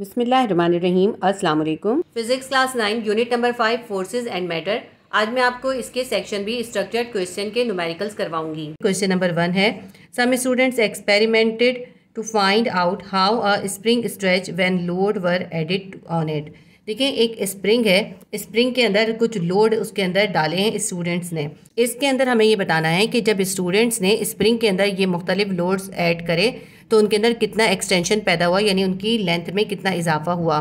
बिसमीम अस्सलाम वालेकुम physics class nine unit number five forces and matter आज मैं आपको इसके सेक्शन भी स्ट्रक्चर्ड क्वेश्चन के न्यूमेरिकल्स करवाऊंगी क्वेश्चन नंबर वन है some students experimented to find out how a spring stretch when load were added on it देखिए एक स्प्रिंग है स्प्रिंग के अंदर कुछ लोड उसके अंदर डाले हैं स्टूडेंट्स ने इसके अंदर हमें ये बताना है कि जब स्टूडेंट्स ने स्प्रिंग के अंदर ये मुख्तलिफ लोड्स ऐड करे तो उनके अंदर कितना एक्सटेंशन पैदा हुआ यानी उनकी लेंथ में कितना इजाफा हुआ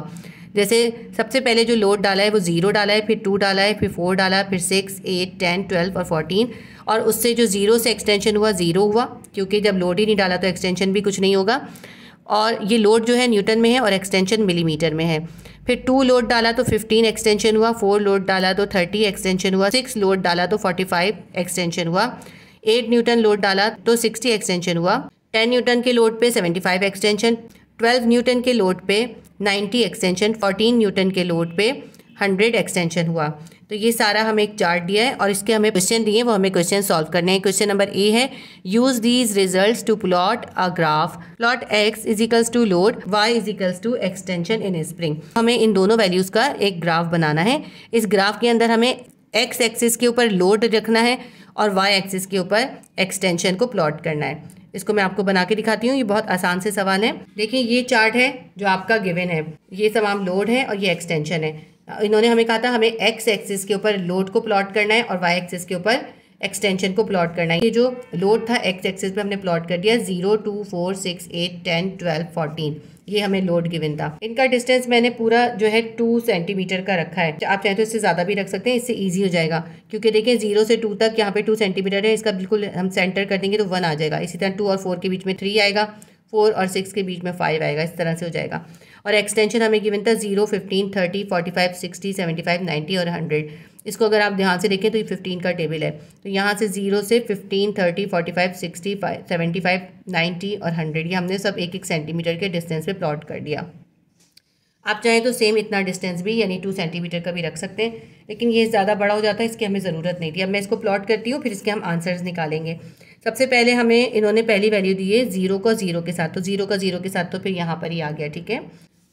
जैसे सबसे पहले जो लोड डाला है वो ज़ीरो डाला है फिर टू डाला है फिर फोर डाला फिर सिक्स एट टेन ट्वेल्व और फोर्टीन और उससे जो ज़ीरो से एक्सटेंशन हुआ ज़ीरो हुआ क्योंकि जब लोड ही नहीं डाला तो एक्सटेंशन भी कुछ नहीं होगा और ये लोड जो है न्यूटन में है और एक्सटेंशन मिलीमीटर में है फिर टू लोड डाला तो फिफ्टीन एक्सटेंशन हुआ फोर लोड डाला तो थर्टी एक्सटेंशन हुआ सिक्स लोड डाला तो फोर्टी फाइव एक्सटेंशन हुआ एट न्यूटन लोड डाला तो सिक्सटी एक्सटेंशन हुआ 10 न्यूटन के लोड पे 75 एक्सटेंशन 12 न्यूटन के लोड पे 90 एक्सटेंशन 14 न्यूटन के लोड पे 100 एक्सटेंशन हुआ तो ये सारा हमें एक चार्ट दिया है और इसके हमें क्वेश्चन दिए वो हमें क्वेश्चन सॉल्व करने हैं क्वेश्चन नंबर ए है use these results to plot a graph plot X axis to load Y axis to extension in spring हमें इन दोनों वैल्यूज़ का एक ग्राफ बनाना है इस ग्राफ के अंदर हमें एक्स एक्सिस के ऊपर लोड रखना है और वाई एक्सिस के ऊपर एक्सटेंशन को प्लॉट करना है इसको मैं आपको बना के दिखाती हूँ ये बहुत आसान से सवाल है देखिए ये चार्ट है जो आपका गिवन है ये तमाम लोड है और ये एक्सटेंशन है इन्होंने हमें कहा था हमें एक्स एक्सिस के ऊपर लोड को प्लॉट करना है और वाई एक्सिस के ऊपर एक्सटेंशन को प्लॉट करना है ये जो लोड था एक्स एक्सिस पे हमने प्लॉट कर दिया zero two four six eight ten twelve fourteen ये हमें लोड गिवन था इनका डिस्टेंस मैंने पूरा जो है टू सेंटीमीटर का रखा है आप चाहे तो इससे ज़्यादा भी रख सकते हैं इससे ईजी हो जाएगा क्योंकि देखिए जीरो से टू तक यहाँ पे टू सेंटीमीटर है इसका बिल्कुल हम सेंटर कर देंगे तो वन आ जाएगा इसी तरह टू और फोर के बीच में थ्री आएगा फोर और सिक्स के बीच में फाइव आएगा इस तरह से हो जाएगा और एक्सटेंशन हमें गिवन था zero fifteen thirty forty five sixty seventy five ninety और हंड्रेड इसको अगर आप ध्यान से देखें तो ये फिफ्टीन का टेबल है तो यहाँ से जीरो से fifteen thirty forty five sixty five seventy five ninety और हंड्रेड ये हमने सब एक एक सेंटीमीटर के डिस्टेंस पे प्लॉट कर दिया आप चाहें तो सेम इतना डिस्टेंस भी यानी टू सेंटीमीटर का भी रख सकते हैं लेकिन ये ज़्यादा बड़ा हो जाता है इसकी हमें ज़रूरत नहीं थी अब मैं इसको प्लॉट करती हूँ फिर इसके हम आंसर्स निकालेंगे सबसे पहले हमें इन्होंने पहली वैल्यू दी है ज़ीरो का ज़ीरो के साथ तो ज़ीरो का ज़ीरो के साथ तो फिर यहाँ पर ही आ गया ठीक है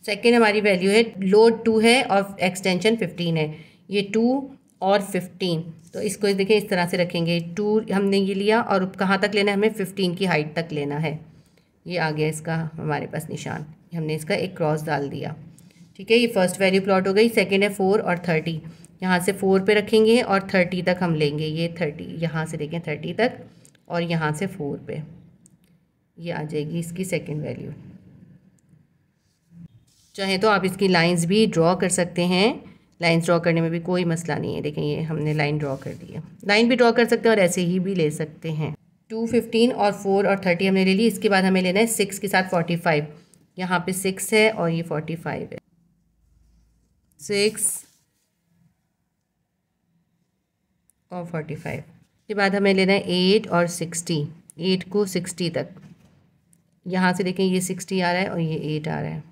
सेकेंड हमारी वैल्यू है लोड टू है और एक्सटेंशन फिफ्टीन है ये टू और फिफ्टीन तो इसको देखें इस तरह से रखेंगे टू हमने ये लिया और कहाँ तक लेना है हमें फिफ्टीन की हाइट तक लेना है ये आ गया इसका हमारे पास निशान हमने इसका एक क्रॉस डाल दिया ठीक है ये फर्स्ट वैल्यू प्लॉट हो गई सेकेंड है फोर और थर्टी यहाँ से फोर पे रखेंगे और थर्टी तक हम लेंगे ये थर्टी यहाँ से देखें थर्टी तक और यहाँ से फोर पे ये आ जाएगी इसकी सेकेंड वैल्यू चाहें तो आप इसकी लाइंस भी ड्रॉ कर सकते हैं लाइंस ड्रॉ करने में भी कोई मसला नहीं है देखें ये हमने लाइन ड्रॉ कर दी है लाइन भी ड्रॉ कर सकते हैं और ऐसे ही भी ले सकते हैं टू फिफ्टीन और फोर और थर्टी हमने ले ली इसके बाद हमें लेना है सिक्स के साथ फोर्टी फाइव यहाँ पर सिक्स है और ये फोर्टी फाइव है सिक्स और फोर्टी फाइव इसके बाद हमें लेना है एट और सिक्सटी एट को सिक्सटी तक यहाँ से देखें ये सिक्सटी आ रहा है और ये एट आ रहा है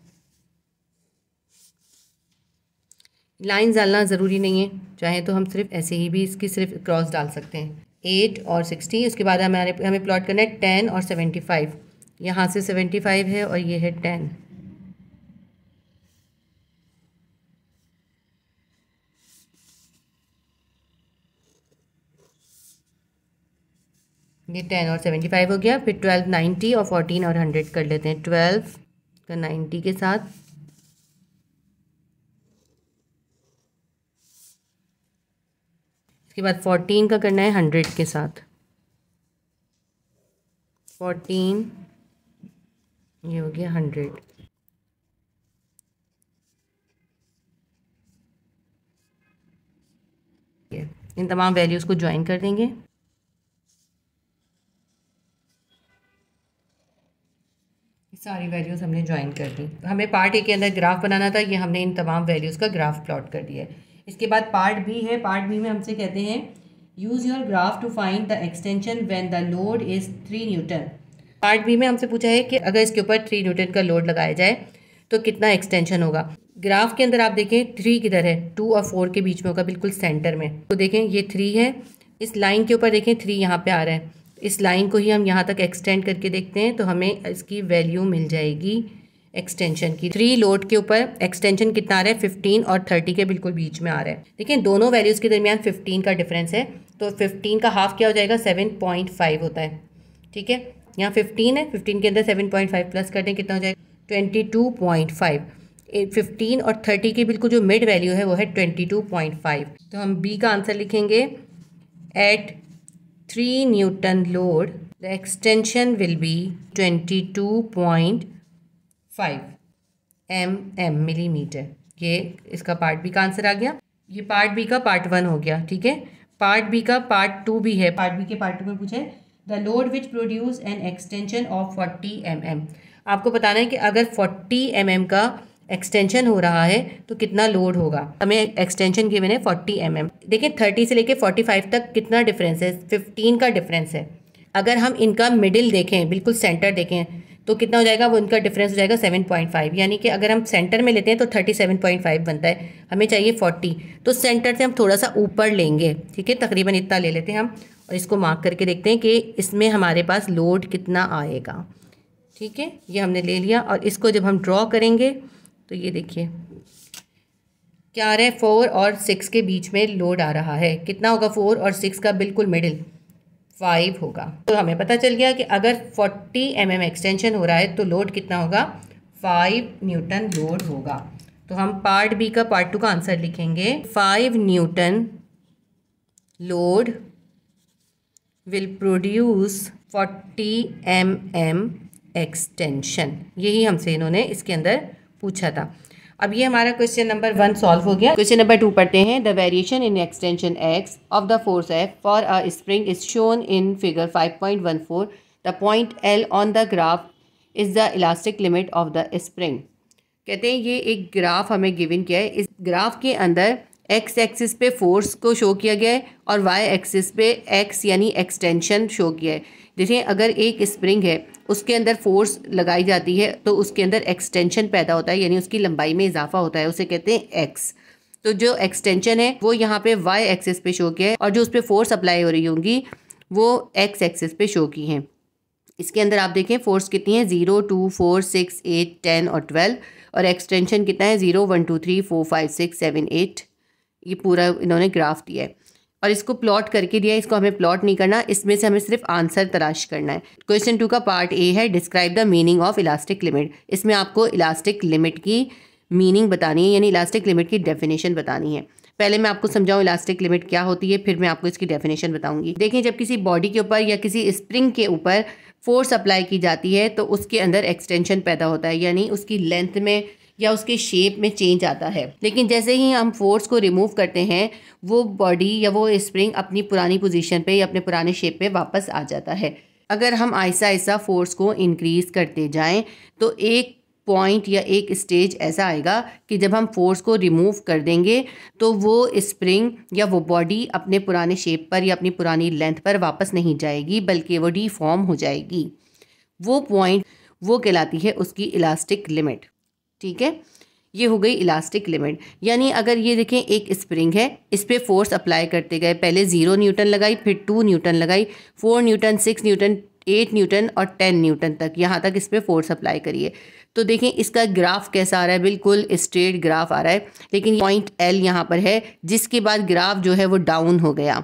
लाइन डालना ज़रूरी नहीं है चाहे तो हम सिर्फ ऐसे ही भी इसकी सिर्फ क्रॉस डाल सकते हैं एट और सिक्सटी उसके बाद हमारे हमें प्लॉट करना है टेन और सेवेंटी फाइव यहाँ से सेवेंटी फाइव है और ये है टेन ये टेन और सेवेंटी फाइव हो गया फिर ट्वेल्व नाइन्टी और फोर्टीन और हंड्रेड कर लेते हैं ट्वेल्व का तो नाइन्टी के साथ उसके बाद फोर्टीन का करना है हंड्रेड के साथ फोर्टीन ये हो गया हंड्रेड इन तमाम वैल्यूज़ को ज्वाइन कर देंगे सारी वैल्यूज़ हमने ज्वाइन कर दी हमें पार्ट ए के अंदर ग्राफ बनाना था ये हमने इन तमाम वैल्यूज़ का ग्राफ प्लॉट कर दिया है इसके बाद पार्ट बी है पार्ट बी में हमसे कहते हैं use your graph to find the extension when the load is three newton part B में हमसे पूछा है कि अगर इसके ऊपर थ्री न्यूटन का लोड लगाया जाए तो कितना एक्सटेंशन होगा ग्राफ के अंदर आप देखें थ्री किधर है टू और फोर के बीच में होगा बिल्कुल सेंटर में तो देखें ये थ्री है इस लाइन के ऊपर देखें थ्री यहाँ पे आ रहा है इस लाइन को ही हम यहाँ तक एक्सटेंड करके देखते हैं तो हमें इसकी वैल्यू मिल जाएगी एक्सटेंशन की थ्री लोड के ऊपर एक्सटेंशन कितना आ रहा है फिफ्टीन और थर्टी के बिल्कुल बीच में आ रहा है देखिए दोनों वैल्यूज़ के दरमियान फिफ्टीन का डिफरेंस है तो फिफ्टीन का हाफ क्या हो जाएगा सेवन पॉइंट फाइव होता है ठीक है यहाँ फिफ्टीन है फिफ्टीन के अंदर सेवन पॉइंट फाइव प्लस कर दें कितना हो जाएगा twenty two point five fifteen और थर्टी की बिल्कुल जो मिड वैल्यू है वो है ट्वेंटी टू पॉइंट फाइव तो हम बी का आंसर लिखेंगे at three newton load the extension will be twenty two point five M M millimetre ये इसका पार्ट बी का आंसर आ गया ये पार्ट बी का पार्ट वन हो गया ठीक है पार्ट बी का पार्ट टू भी है पार्ट बी के पार्ट टू में पूछे the load which produce an extension of forty M M आपको बताना है कि अगर फोर्टी एम एम का एक्सटेंशन हो रहा है तो कितना लोड होगा हमें एक्सटेंशन गिवन है फोर्टी एम एम देखिए थर्टी से लेके फोर्टी फाइव तक कितना डिफरेंस है फिफ्टीन का डिफरेंस है अगर हम इनका मिडिल देखें बिल्कुल सेंटर देखें तो कितना हो जाएगा वो उनका डिफरेंस हो जाएगा सेवन पॉइंट फाइव यानी कि अगर हम सेंटर में लेते हैं तो थर्टी सेवन पॉइंट फाइव बनता है हमें चाहिए फोर्टी तो सेंटर से हम थोड़ा सा ऊपर लेंगे ठीक है तकरीबन इतना ले लेते हैं हम और इसको मार्क करके देखते हैं कि इसमें हमारे पास लोड कितना आएगा ठीक है ये हमने ले लिया और इसको जब हम ड्रॉ करेंगे तो ये देखिए क्या आ रहा है फोर और सिक्स के बीच में लोड आ रहा है कितना होगा फोर और सिक्स का बिल्कुल मिडिल फाइव होगा तो हमें पता चल गया कि अगर फोर्टी एम mm एक्सटेंशन हो रहा है तो लोड कितना होगा फाइव न्यूटन लोड होगा तो हम पार्ट बी का पार्ट टू का आंसर लिखेंगे five newton load will produce forty M M extension यही हमसे इन्होंने इसके अंदर पूछा था अब ये हमारा क्वेश्चन नंबर वन सॉल्व हो गया क्वेश्चन नंबर टू पढ़ते हैं the variation in extension X of the force F for a spring is shown in figure 5.14 the point L on the graph is the elastic limit of the spring कहते हैं ये एक graph हमें given किया है इस graph के अंदर एक्स एक्सिस पे फोर्स को शो किया गया है और वाई एक्सिस पे एक्स यानी एक्सटेंशन शो किया है देखें अगर एक स्प्रिंग है उसके अंदर फोर्स लगाई जाती है तो उसके अंदर एक्सटेंशन पैदा होता है यानी उसकी लंबाई में इजाफा होता है उसे कहते हैं एक्स तो जो एक्सटेंशन है वो यहाँ पे वाई एक्सिस पे शो किया है और जो उस पर फोर्स अप्लाई हो रही होंगी वो एक्स एक्सिस पे शो की हैं इसके अंदर आप देखें फोर्स कितनी है zero two four six eight ten और ट्वेल्व और एक्सटेंशन कितना है zero one two three four five six seven eight ये पूरा इन्होंने ग्राफ दिया है और इसको प्लॉट करके दिया इसको हमें प्लॉट नहीं करना इसमें से हमें सिर्फ आंसर तलाश करना है क्वेश्चन टू का पार्ट ए है describe the meaning of elastic limit इसमें आपको इलास्टिक लिमिट की मीनिंग बतानी है यानी इलास्टिक लिमिट की डेफिनेशन बतानी है पहले मैं आपको समझाऊं इलास्टिक लिमिट क्या होती है फिर मैं आपको इसकी डेफिनेशन बताऊंगी देखें जब किसी बॉडी के ऊपर या किसी स्प्रिंग के ऊपर फोर्स अप्लाई की जाती है तो उसके अंदर एक्सटेंशन पैदा होता है यानी उसकी लेंथ में या उसके शेप में चेंज आता है लेकिन जैसे ही हम फोर्स को रिमूव करते हैं वो बॉडी या वो स्प्रिंग अपनी पुरानी पोजीशन पे या अपने पुराने शेप पे वापस आ जाता है अगर हम ऐसा ऐसा फोर्स को इंक्रीज़ करते जाएं तो एक पॉइंट या एक स्टेज ऐसा आएगा कि जब हम फोर्स को रिमूव कर देंगे तो वो स्प्रिंग या वो बॉडी अपने पुराने शेप पर या अपनी पुरानी लेंथ पर वापस नहीं जाएगी बल्कि वो डिफॉर्म हो जाएगी वो पॉइंट वो कहलाती है उसकी इलास्टिक लिमिट ठीक है ये हो गई इलास्टिक लिमिट यानी अगर ये देखें एक स्प्रिंग है इस पर फोर्स अप्लाई करते गए पहले ज़ीरो न्यूटन लगाई फिर टू न्यूटन लगाई four newton six newton eight newton और टेन न्यूटन तक यहाँ तक इस पर फोर्स अप्लाई करिए तो देखें इसका ग्राफ कैसा आ रहा है बिल्कुल स्ट्रेट ग्राफ आ रहा है लेकिन पॉइंट एल यहाँ पर है जिसके बाद ग्राफ जो है वो डाउन हो गया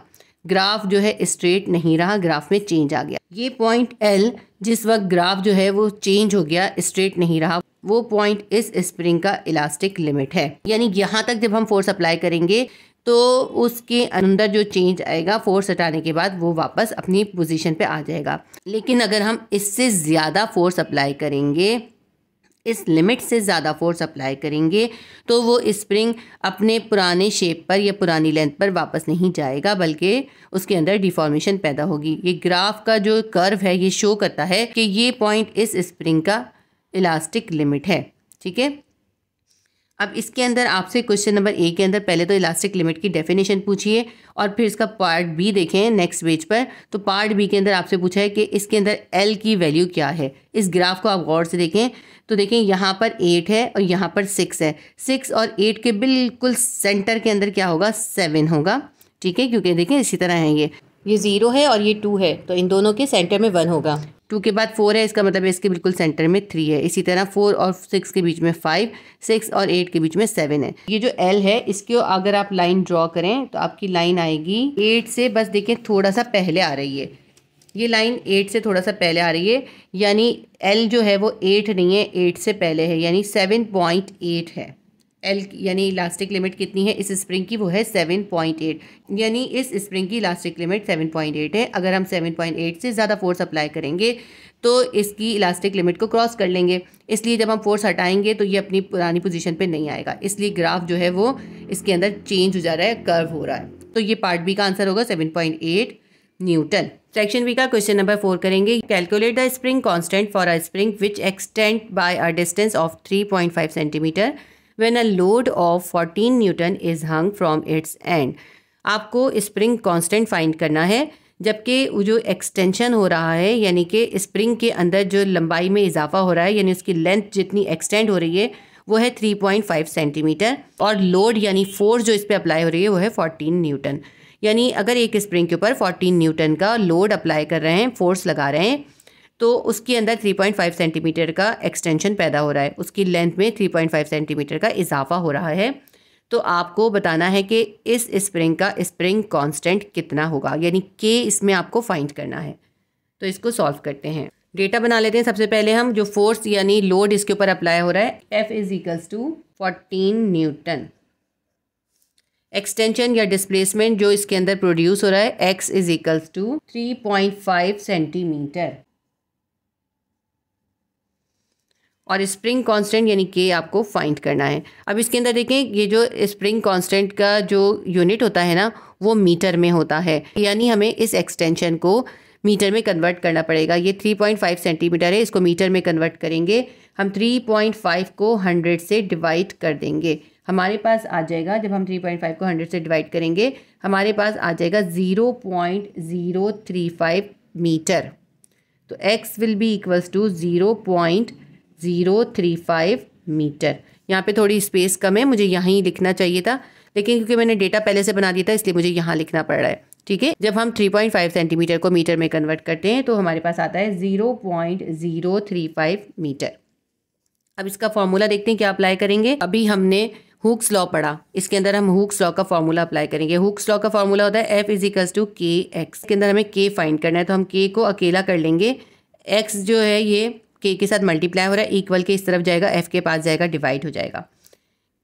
ग्राफ जो है स्ट्रेट नहीं रहा ग्राफ में चेंज आ गया ये पॉइंट एल जिस वक्त ग्राफ जो है वो चेंज हो गया स्ट्रेट नहीं रहा वो पॉइंट इस स्प्रिंग का इलास्टिक लिमिट है यानी यहाँ तक जब हम फोर्स अप्लाई करेंगे तो उसके अंदर जो चेंज आएगा फोर्स हटाने के बाद वो वापस अपनी पोजीशन पे आ जाएगा लेकिन अगर हम इससे ज़्यादा फोर्स अप्लाई करेंगे इस लिमिट से ज़्यादा फोर्स अप्लाई करेंगे तो वो स्प्रिंग अपने पुराने शेप पर या पुरानी लेंथ पर वापस नहीं जाएगा बल्कि उसके अंदर डिफॉर्मेशन पैदा होगी ये ग्राफ का जो कर्व है ये शो करता है कि ये पॉइंट इस स्प्रिंग का इलास्टिक लिमिट है ठीक है अब इसके अंदर आपसे क्वेश्चन नंबर ए के अंदर पहले तो इलास्टिक लिमिट की डेफिनेशन पूछिए और फिर इसका पार्ट बी देखें नेक्स्ट पेज पर तो पार्ट बी के अंदर आपसे पूछा है कि इसके अंदर एल की वैल्यू क्या है इस ग्राफ को आप गौर से देखें तो देखें यहाँ पर एट है और यहाँ पर सिक्स है सिक्स और एट के बिल्कुल सेंटर के अंदर क्या होगा सेवन होगा ठीक है क्योंकि देखें इसी तरह है ये ये ज़ीरो है और ये टू है तो इन दोनों के सेंटर में वन होगा टू के बाद फोर है इसका मतलब है इसके बिल्कुल सेंटर में थ्री है इसी तरह फोर और सिक्स के बीच में फाइव सिक्स और एट के बीच में सेवन है ये जो एल है इसके अगर आप लाइन ड्रॉ करें तो आपकी लाइन आएगी एट से बस देखें थोड़ा सा पहले आ रही है ये लाइन एट से थोड़ा सा पहले आ रही है यानी एल जो है वो एट नहीं है एट से पहले है यानी सेवन पॉइंट एट है एल यानी इलास्टिक लिमिट कितनी है इस स्प्रिंग की वो है सेवन पॉइंट एट यानी इस स्प्रिंग की elastic limit seven point eight है अगर हम सेवन पॉइंट एट से ज़्यादा फोर्स अप्लाई करेंगे तो इसकी इलास्टिक लिमिट को क्रॉस कर लेंगे इसलिए जब हम फोर्स हटाएंगे तो ये अपनी पुरानी पोजीशन पे नहीं आएगा इसलिए ग्राफ जो है वो इसके अंदर चेंज हो जा रहा है कर्व हो रहा है तो ये पार्ट बी का आंसर होगा seven point eight newton section B का क्वेश्चन नंबर फोर करेंगे calculate the spring constant for a spring which extend by a distance of three point five centimetre when a load of fourteen newton is hung from its end आपको spring constant find करना है जबकि जो extension हो रहा है यानी कि स्प्रिंग के अंदर जो लंबाई में इजाफा हो रहा है यानी उसकी लेंथ जितनी एक्सटेंड हो रही है वो है थ्री पॉइंट फाइव सेंटीमीटर और लोड यानी फोर्स जो इस पर अप्लाई हो रही है वो है फोर्टीन न्यूटन यानी अगर एक स्प्रिंग के ऊपर फोर्टीन न्यूटन का लोड अप्लाई कर रहे हैं फोर्स लगा रहे हैं तो उसके अंदर 3.5 सेंटीमीटर का एक्सटेंशन पैदा हो रहा है उसकी लेंथ में 3.5 सेंटीमीटर का इजाफा हो रहा है तो आपको बताना है कि इस स्प्रिंग का स्प्रिंग कांस्टेंट कितना होगा यानी के इसमें आपको फाइंड करना है तो इसको सॉल्व करते हैं डेटा बना लेते हैं सबसे पहले हम जो फोर्स यानी लोड इसके ऊपर अप्लाई हो रहा है F is equals to fourteen newton extension या डिस्प्लेसमेंट जो इसके अंदर प्रोड्यूस हो रहा है X is equals to three point five centimetre और स्प्रिंग कांस्टेंट यानी के आपको फाइंड करना है अब इसके अंदर देखें ये जो स्प्रिंग कांस्टेंट का जो यूनिट होता है ना वो मीटर में होता है यानी हमें इस एक्सटेंशन को मीटर में कन्वर्ट करना पड़ेगा ये 3.5 सेंटीमीटर है इसको मीटर में कन्वर्ट करेंगे हम 3.5 को 100 से डिवाइड कर देंगे हमारे पास आ जाएगा जब हम 3.5 को 100 से डिवाइड करेंगे हमारे पास आ जाएगा 0.035 मीटर तो x will be equals to zero three five metre यहाँ पे थोड़ी स्पेस कम है मुझे यहाँ ही लिखना चाहिए था लेकिन क्योंकि मैंने डेटा पहले से बना दिया था इसलिए मुझे यहाँ लिखना पड़ रहा है ठीक है जब हम 3.5 सेंटीमीटर को मीटर में कन्वर्ट करते हैं तो हमारे पास आता है 0.035 मीटर अब इसका फॉर्मूला देखते हैं क्या अप्लाई करेंगे अभी हमने हुक्स लॉ पढ़ा इसके अंदर हम हुक्स लॉ का फॉर्मूला अप्लाई करेंगे हुक्स लॉ का फॉर्मूला होता है F equals to K X के अंदर हमें के फाइंड करना है तो हम के को अकेला कर लेंगे एक्स जो है ये के के साथ मल्टीप्लाई हो रहा है इक्वल के इस तरफ जाएगा एफ के पास जाएगा डिवाइड हो जाएगा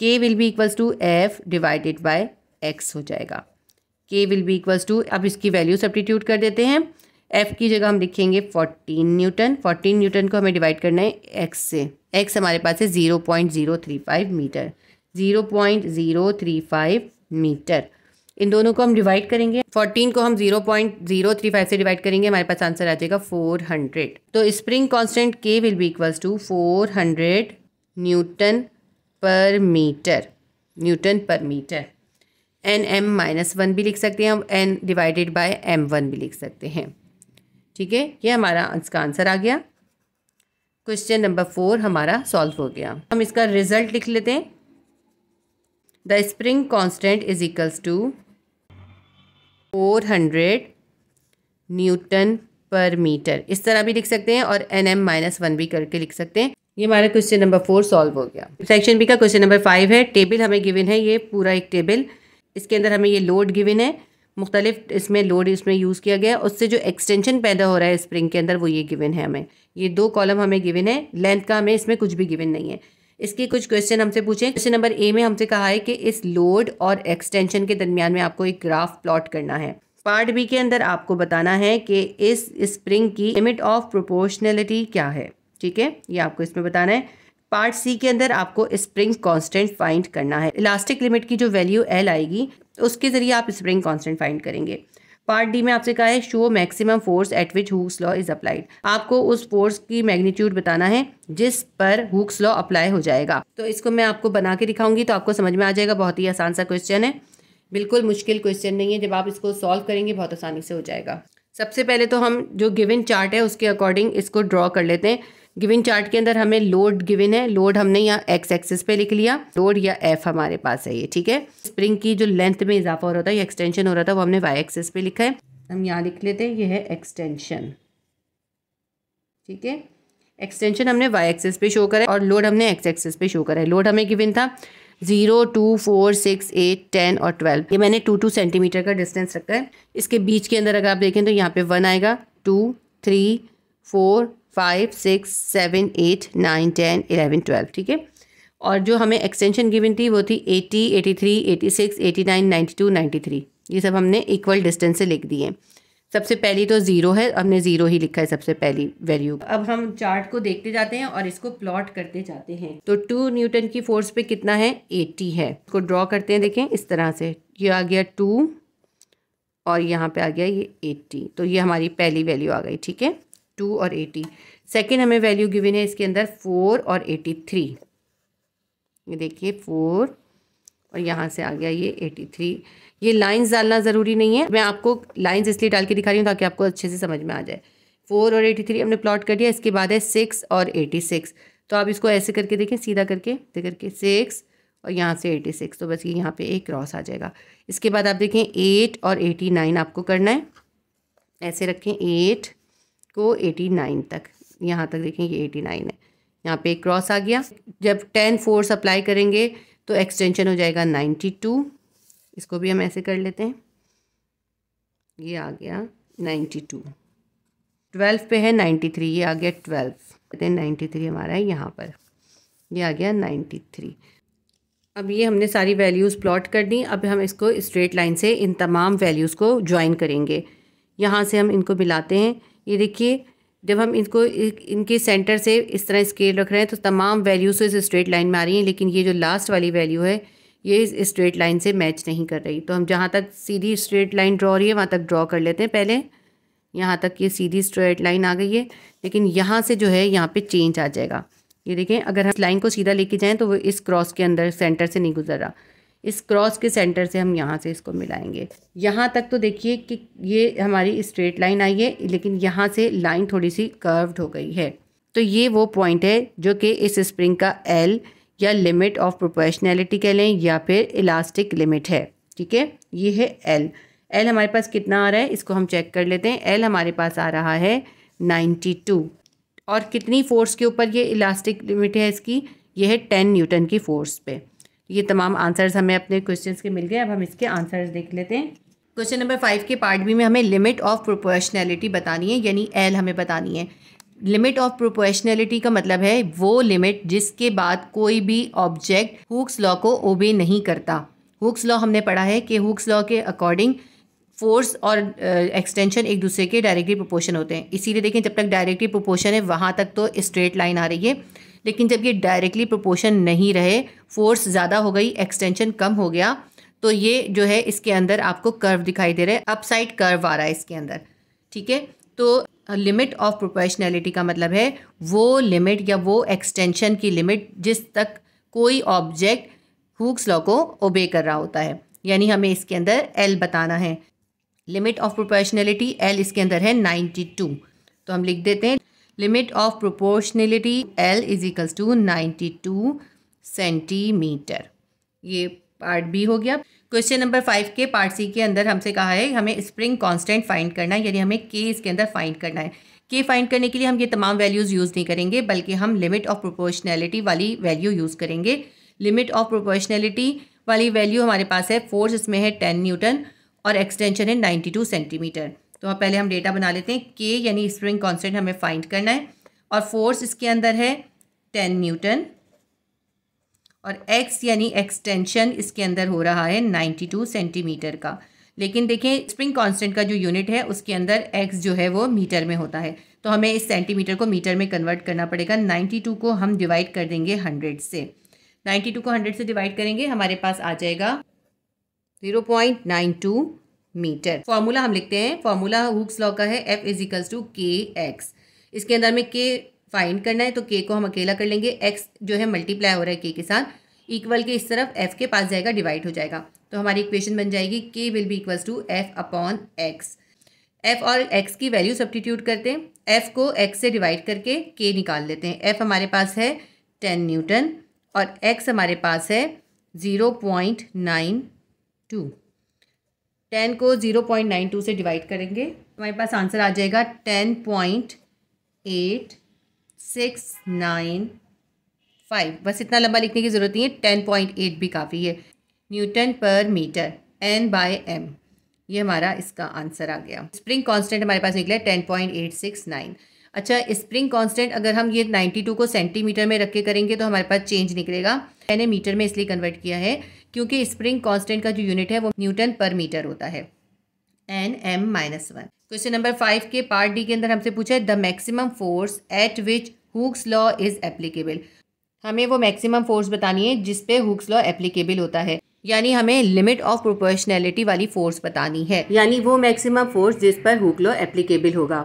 K will be equals to F divided by X हो जाएगा K will be equals to अब इसकी वैल्यू सब्टीट्यूट कर देते हैं एफ की जगह हम लिखेंगे फोर्टीन न्यूटन फोर्टीन न्यूटन को हमें डिवाइड करना है एक्स से एक्स हमारे पास है zero point zero three five metre zero point zero three five metre इन दोनों को हम डिवाइड करेंगे 14 को हम 0.035 से डिवाइड करेंगे हमारे पास आंसर आ जाएगा 400 तो spring constant K will be equals to 400 newton per metre newton per metre N M minus one भी लिख सकते हैं हम N divided by M one भी लिख सकते हैं ठीक है ये हमारा इसका आंसर आ गया क्वेश्चन नंबर फोर हमारा सॉल्व हो गया हम इसका रिजल्ट लिख लेते हैं the spring constant is equals to four hundred newton per metre इस तरह भी लिख सकते हैं और एन एम माइनस वन भी करके लिख सकते हैं ये हमारा क्वेश्चन नंबर फोर सॉल्व हो गया सेक्शन बी का क्वेश्चन नंबर फाइव है टेबल हमें गिवन है ये पूरा एक टेबल इसके अंदर हमें ये लोड गिवन है मुख्तलिफ इसमें लोड इसमें यूज़ किया गया है उससे जो एक्सटेंशन पैदा हो रहा है स्प्रिंग के अंदर वो ये गिवन है हमें ये दो कॉलम हमें गिवन है लेंथ का हमें इसमें कुछ भी गिवन नहीं है इसके कुछ क्वेश्चन हमसे पूछे क्वेश्चन नंबर ए में हमसे कहा है कि इस लोड और एक्सटेंशन के दरमियान में आपको एक ग्राफ प्लॉट करना है पार्ट बी के अंदर आपको बताना है कि इस स्प्रिंग की लिमिट ऑफ प्रोपोर्शनलिटी क्या है ठीक है ये आपको इसमें बताना है पार्ट सी के अंदर आपको स्प्रिंग कांस्टेंट फाइंड करना है इलास्टिक लिमिट की जो वैल्यू एल आएगी उसके जरिए आप स्प्रिंग कांस्टेंट फाइंड करेंगे पार्ट डी में आपसे कहा है show maximum force at which Hooke's law is applied आपको उस फोर्स की मैग्नीट्यूड बताना है जिस पर हुक्स लॉ अप्लाई हो जाएगा तो इसको मैं आपको बना के दिखाऊंगी तो आपको समझ में आ जाएगा बहुत ही आसान सा क्वेश्चन है बिल्कुल मुश्किल क्वेश्चन नहीं है जब आप इसको सॉल्व करेंगे बहुत आसानी से हो जाएगा सबसे पहले तो हम जो गिवन चार्ट है उसके अकॉर्डिंग इसको ड्रॉ कर लेते हैं गिविन चार्ट के अंदर हमें लोड गिविन है लोड हमने यहाँ एक्स एक्सिस पे लिख लिया लोड या एफ हमारे पास है ये ठीक है स्प्रिंग की जो लेंथ में इजाफा हो रहा था या एक्सटेंशन हो रहा था वो हमने वाई एक्सिस पे लिखा है हम यहाँ लिख लेते हैं ये है एक्सटेंशन ठीक है एक्सटेंशन हमने वाई एक्सिस पे शो करा है और लोड हमने एक्स एक्सिस पे शो करा है लोड हमें गिविन था zero two four six eight ten और ट्वेल्व ये मैंने टू टू सेंटीमीटर का डिस्टेंस रखा है इसके बीच के अंदर अगर आप देखें तो यहाँ पे वन आएगा two three four five six seven eight nine ten eleven twelve ठीक है और जो हमें एक्सटेंशन गिवन थी वो थी eighty eighty three eighty six eighty nine ninety two ninety three ये सब हमने इक्वल डिस्टेंस से लिख दिए सबसे पहली तो ज़ीरो है हमने ज़ीरो ही लिखा है सबसे पहली वैल्यू अब हम चार्ट को देखते जाते हैं और इसको प्लॉट करते जाते हैं तो टू न्यूटन की फोर्स पे कितना है एटी है इसको ड्रॉ करते हैं देखें इस तरह से ये आ गया टू और यहाँ पे आ गया ये एट्टी तो ये हमारी पहली वैल्यू आ गई ठीक है टू और एटी सेकेंड हमें वैल्यू गिविन है इसके अंदर फोर और एटी थ्री ये देखिए फोर और यहाँ से आ गया ये एटी थ्री ये लाइन्स डालना ज़रूरी नहीं है मैं आपको लाइन्स इसलिए डाल के दिखा रही हूँ ताकि आपको अच्छे से समझ में आ जाए फोर और एटी थ्री हमने प्लॉट कर दिया इसके बाद है सिक्स और एटी सिक्स तो आप इसको ऐसे करके देखें सीधा करके ऐसे करके सिक्स और यहाँ से एटी सिक्स तो बस ये यहाँ पे एक क्रॉस आ जाएगा इसके बाद आप देखें एट और एटी नाइन आपको करना है ऐसे रखें एट को एटी नाइन तक यहाँ तक देखें ये एटी नाइन है यहाँ पे एक क्रॉस आ गया जब टेन फोर्स अप्लाई करेंगे तो एक्सटेंशन हो जाएगा नाइन्टी टू इसको भी हम ऐसे कर लेते हैं ये आ गया नाइन्टी टू पे है नाइन्टी थ्री ये आ गया ट्वेल्व हैं नाइन्टी थ्री हमारा है यहाँ पर ये आ गया नाइन्टी थ्री अब ये हमने सारी वैल्यूज़ प्लॉट कर दी अब हम इसको स्ट्रेट लाइन से इन तमाम वैल्यूज़ को ज्वाइन करेंगे यहाँ से हम इनको मिलाते हैं ये देखिए जब हम इनको इनके सेंटर से इस तरह स्केल रख रहे हैं तो तमाम वैल्यूज़ इस स्ट्रेट लाइन में आ रही हैं लेकिन ये जो लास्ट वाली वैल्यू है ये इस स्ट्रेट लाइन से मैच नहीं कर रही तो हम जहाँ तक सीधी स्ट्रेट लाइन ड्रॉ हो रही है वहाँ तक ड्रॉ कर लेते हैं पहले यहाँ तक ये सीधी स्ट्रेट लाइन आ गई है लेकिन यहाँ से जो है यहाँ पर चेंज आ जाएगा ये देखें अगर हम लाइन को सीधा लेके जाएँ तो वो इस क्रॉस के अंदर सेंटर से नहीं गुजर रहा इस क्रॉस के सेंटर से हम यहाँ से इसको मिलाएंगे यहाँ तक तो देखिए कि ये हमारी स्ट्रेट लाइन आई है लेकिन यहाँ से लाइन थोड़ी सी कर्व्ड हो गई है तो ये वो पॉइंट है जो कि इस स्प्रिंग का एल या लिमिट ऑफ प्रोपोर्शनैलिटी कह लें या फिर इलास्टिक लिमिट है ठीक है ये है एल एल हमारे पास कितना आ रहा है इसको हम चेक कर लेते हैं एल हमारे पास आ रहा है नाइन्टी टू और कितनी फ़ोर्स के ऊपर ये इलास्टिक लिमिट है इसकी यह है टेन न्यूटन की फ़ोर्स पे ये तमाम आंसर्स हमें अपने क्वेश्चंस के मिल गए अब हम इसके आंसर्स देख लेते हैं क्वेश्चन नंबर फाइव के पार्ट बी में हमें लिमिट ऑफ प्रोपोर्शनैलिटी बतानी है यानी एल हमें बतानी है लिमिट ऑफ प्रोपोर्शनैलिटी का मतलब है वो लिमिट जिसके बाद कोई भी ऑब्जेक्ट हुक्स लॉ को ओबे नहीं करता हुक्स लॉ हमने पढ़ा है कि हुक्स लॉ के अकॉर्डिंग फोर्स और एक्सटेंशन uh, एक दूसरे के डायरेक्टली प्रोपोर्शन होते हैं इसीलिए देखें जब तक डायरेक्टली प्रोपोर्शन है वहाँ तक तो स्ट्रेट लाइन आ रही है लेकिन जब ये डायरेक्टली प्रोपोर्शन नहीं रहे फोर्स ज़्यादा हो गई एक्सटेंशन कम हो गया तो ये जो है इसके अंदर आपको कर्व दिखाई दे रहा है अपसाइड कर्व आ रहा है इसके अंदर ठीक है तो लिमिट ऑफ प्रोपोर्शनैलिटी का मतलब है वो लिमिट या वो एक्सटेंशन की लिमिट जिस तक कोई ऑब्जेक्ट हुक्स लॉ को ओबे कर रहा होता है यानी हमें इसके अंदर एल बताना है लिमिट ऑफ प्रोपोर्शनैलिटी एल इसके अंदर है नाइन्टी टू तो हम लिख देते हैं limit of proportionality L equals to ninety two centimetre ये पार्ट बी हो गया क्वेश्चन नंबर फाइव के पार्ट सी के अंदर हमसे कहा है हमें स्प्रिंग कांस्टेंट फाइंड करना है यानी हमें के इसके अंदर फाइंड करना है के फाइंड करने के लिए हम ये तमाम वैल्यूज़ यूज़ नहीं करेंगे बल्कि हम लिमिट ऑफ प्रोपोर्शनैलिटी वाली वैल्यू यूज़ करेंगे लिमिट ऑफ प्रोपोर्शनैलिटी वाली वैल्यू हमारे पास है फोर्स इसमें है टेन न्यूटन और एक्सटेंशन है नाइन्टी टू सेंटीमीटर तो हम पहले हम डेटा बना लेते हैं के यानी स्प्रिंग कॉन्स्टेंट हमें फाइंड करना है और फोर्स इसके अंदर है टेन न्यूटन और एक्स यानी एक्सटेंशन इसके अंदर हो रहा है नाइन्टी टू सेंटीमीटर का लेकिन देखें स्प्रिंग कांस्टेंट का जो यूनिट है उसके अंदर एक्स जो है वो मीटर में होता है तो हमें इस सेंटीमीटर को मीटर में कन्वर्ट करना पड़ेगा टू को हम डिवाइड कर देंगे हंड्रेड से नाइन्टी टू को हंड्रेड से डिवाइड करेंगे हमारे पास आ जाएगा zero point nine two metre formula हम लिखते हैं फॉर्मूला हुक्स लॉ का है F is to K X इसके अंदर में के फाइंड करना है तो के को हम अकेला कर लेंगे एक्स जो है मल्टीप्लाई हो रहा है के के साथ इक्वल के इस तरफ एफ के पास जाएगा डिवाइड हो जाएगा तो हमारी इक्वेशन बन जाएगी K will be equals to F upon X F और एक्स की वैल्यू सब्टीट्यूट करते हैं एफ को एक्स से डिवाइड करके के निकाल लेते हैं एफ हमारे पास है टेन न्यूटन और एक्स हमारे पास है zero point nine two ten को ज़ीरो पॉइंट नाइन टू से डिवाइड करेंगे तो हमारे पास आंसर आ जाएगा ten point eight six nine five बस इतना लंबा लिखने की ज़रूरत नहीं है टेन पॉइंट एट भी काफ़ी है Newton per metre N bye M ये हमारा इसका आंसर आ गया स्प्रिंग कांस्टेंट हमारे पास निकला है ten point eight six nine अच्छा स्प्रिंग कांस्टेंट अगर हम ये नाइन्टी टू को सेंटीमीटर में रख के करेंगे तो हमारे पास चेंज निकलेगा मैंने मीटर में इसलिए कन्वर्ट किया है क्योंकि स्प्रिंग कांस्टेंट का जो यूनिट है वो न्यूटन पर मीटर होता है N M minus one question number five के पार्ट डी के अंदर हमसे पूछा है the maximum force at which Hooke's law is applicable हमें वो मैक्सिमम फोर्स बतानी है जिस पे हुक्स लॉ एप्लीकेबल होता है यानी हमें लिमिट ऑफ प्रोपोर्शनैलिटी वाली फोर्स बतानी है यानी वो मैक्सिमम फोर्स जिस पर हुक लॉ एप्लीकेबल होगा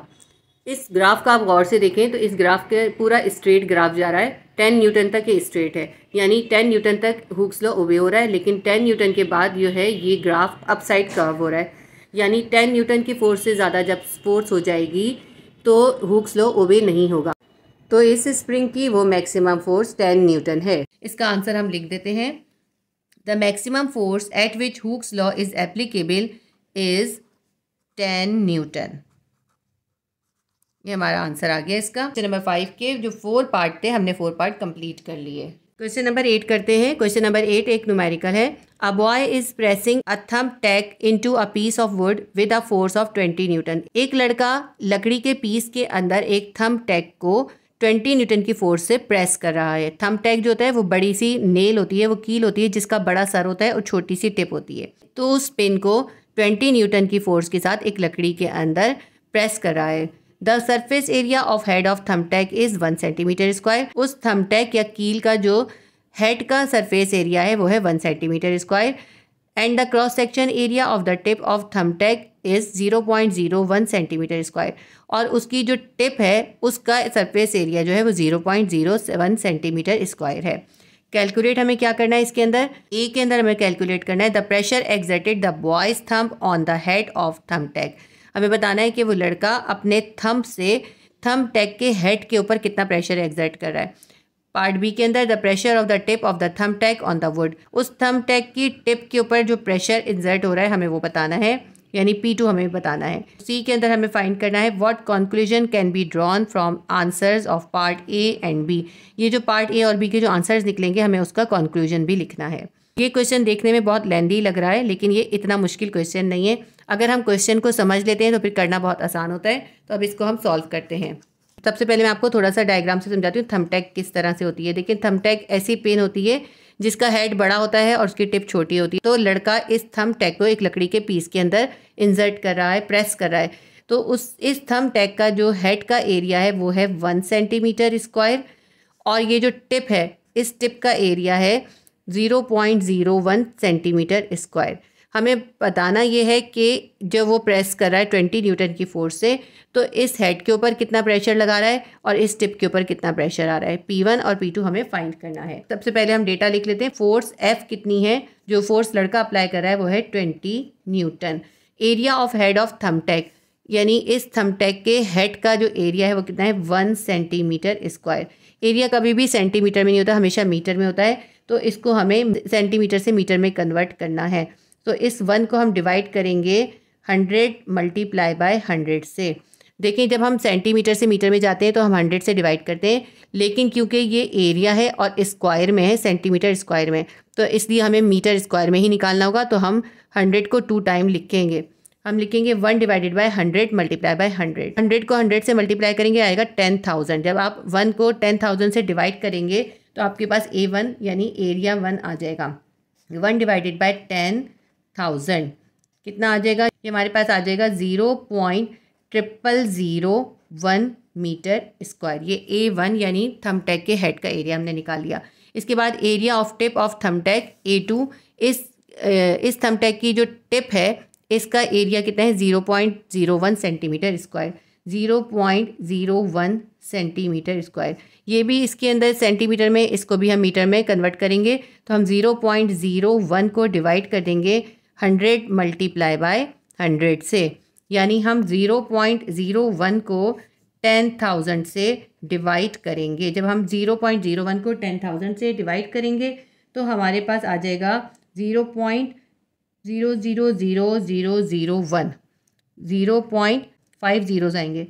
इस ग्राफ का आप गौर से देखें तो इस ग्राफ के पूरा स्ट्रेट ग्राफ जा रहा है टेन न्यूटन तक ये स्ट्रेट है यानी टेन न्यूटन तक हुक्स लॉ ओबे हो रहा है लेकिन टेन न्यूटन के बाद जो है ये ग्राफ अपसाइड कर्व हो रहा है यानी टेन न्यूटन की फोर्स से ज़्यादा जब फोर्स हो जाएगी तो हुक्स लॉ ओबे नहीं होगा तो इस स्प्रिंग की वो मैक्सिमम फोर्स टेन न्यूटन है इसका आंसर हम लिख देते हैं the maximum force at which Hooke's law is applicable is ten newton ये हमारा आंसर आ गया इसका क्वेश्चन नंबर फाइव के जो फोर पार्ट थे हमने फोर पार्ट कंप्लीट कर लिए क्वेश्चन नंबर एट करते हैं क्वेश्चन नंबर एट एक न्यूमेरिकल है a boy is pressing a thumbtack into a piece of wood with a force of twenty newton एक लड़का लकड़ी के पीस के अंदर एक थम टैक को ट्वेंटी न्यूटन की फोर्स से प्रेस कर रहा है थम टैक जो होता है वो बड़ी सी नेल होती है वो कील होती है जिसका बड़ा सर होता है और छोटी सी टिप होती है तो उस पिन को ट्वेंटी न्यूटन की फोर्स के साथ एक लकड़ी के अंदर प्रेस कर रहा है the surface area of head of thumbtack is one centimetre square उस थमटैक या कील का जो हेड का सरफेस एरिया है वो है one centimetre square and the cross section area of the tip of thumbtack is zero point zero one centimetre square और उसकी जो टिप है उसका सरफेस एरिया जो है वो zero point zero seven centimetre square है कैलकुलेट हमें क्या करना है इसके अंदर ए के अंदर हमें कैलकुलेट करना है the pressure exerted the boy's thumb on the head of thumbtack हमें बताना है कि वो लड़का अपने थंब से थंब टैग के हेड के ऊपर कितना प्रेशर एग्जर्ट कर रहा है पार्ट बी के अंदर the pressure of the tip of the thumbtack on the wood उस थम टैग की टिप के ऊपर जो प्रेशर इंजर्ट हो रहा है हमें वो बताना है यानी पी टू हमें बताना है सी के अंदर हमें फाइंड करना है what conclusion can be drawn from answers of part A and B ये जो पार्ट ए और बी के जो आंसर्स निकलेंगे हमें उसका कंक्लूजन भी लिखना है ये क्वेश्चन देखने में बहुत लेंदी लग रहा है लेकिन ये इतना मुश्किल क्वेश्चन नहीं है अगर हम क्वेश्चन को समझ लेते हैं तो फिर करना बहुत आसान होता है तो अब इसको हम सॉल्व करते हैं सबसे पहले मैं आपको थोड़ा सा डायग्राम से समझाती हूँ थमटैक किस तरह से होती है देखिए थमटैक ऐसी पेन होती है जिसका हेड बड़ा होता है और उसकी टिप छोटी होती है तो लड़का इस थम टैग को एक लकड़ी के पीस के अंदर इंसर्ट कर रहा है प्रेस कर रहा है तो उस इस थम टैग का जो हेड का एरिया है वो है वन सेंटीमीटर स्क्वायर और ये जो टिप है इस टिप का एरिया है zero point zero one centimetre square हमें बताना ये है कि जब वो प्रेस कर रहा है ट्वेंटी न्यूटन की फोर्स से तो इस हेड के ऊपर कितना प्रेशर लगा रहा है और इस टिप के ऊपर कितना प्रेशर आ रहा है पी वन और पी टू हमें फाइंड करना है सबसे पहले हम डेटा लिख लेते हैं फोर्स एफ कितनी है जो फोर्स लड़का अप्लाई कर रहा है वो है twenty newton area of head of thumbtack यानी इस थमटैक के हेड का जो एरिया है वो कितना है वन सेंटीमीटर स्क्वायर एरिया कभी भी सेंटीमीटर में नहीं होता हमेशा मीटर में होता है तो इसको हमें सेंटीमीटर से मीटर में कन्वर्ट करना है तो इस वन को हम डिवाइड करेंगे हंड्रेड मल्टीप्लाई बाय हंड्रेड से देखें जब हम सेंटीमीटर से मीटर में जाते हैं तो हम हंड्रेड से डिवाइड करते हैं लेकिन क्योंकि ये एरिया है और स्क्वायर में है सेंटीमीटर स्क्वायर में तो इसलिए हमें मीटर स्क्वायर में ही निकालना होगा तो हम हंड्रेड को टू टाइम लिखेंगे हम लिखेंगे one divided by hundred multiply by hundred hundred को हंड्रेड से मल्टीप्लाई करेंगे आएगा टेन थाउजेंड जब आप वन को टेन थाउजेंड से डिवाइड करेंगे तो आपके पास ए वन यानी एरिया वन आ जाएगा one divided by ten thousand कितना आ जाएगा ये हमारे पास आ जाएगा zero point triple zero one metre square ये ए वन यानी थमटैक के हेड का एरिया हमने निकाल लिया इसके बाद area of tip of thumbtack A two इस इस थमटैक की जो टिप है इसका एरिया कितना है zero point zero one centimetre square zero point zero one centimetre square ये भी इसके अंदर सेंटीमीटर में इसको भी हम मीटर में कन्वर्ट करेंगे तो हम ज़ीरो पॉइंट ज़ीरो वन को डिवाइड कर देंगे हंड्रेड मल्टीप्लाई बाय हंड्रेड से यानी हम ज़ीरो पॉइंट ज़ीरो वन को टेन थाउजेंड से डिवाइड करेंगे जब हम ज़ीरो पॉइंट ज़ीरो वन को टेन थाउजेंड से डिवाइड करेंगे तो हमारे पास आ जाएगा zero point zero zero zero zero zero one zero point five zero आएंगे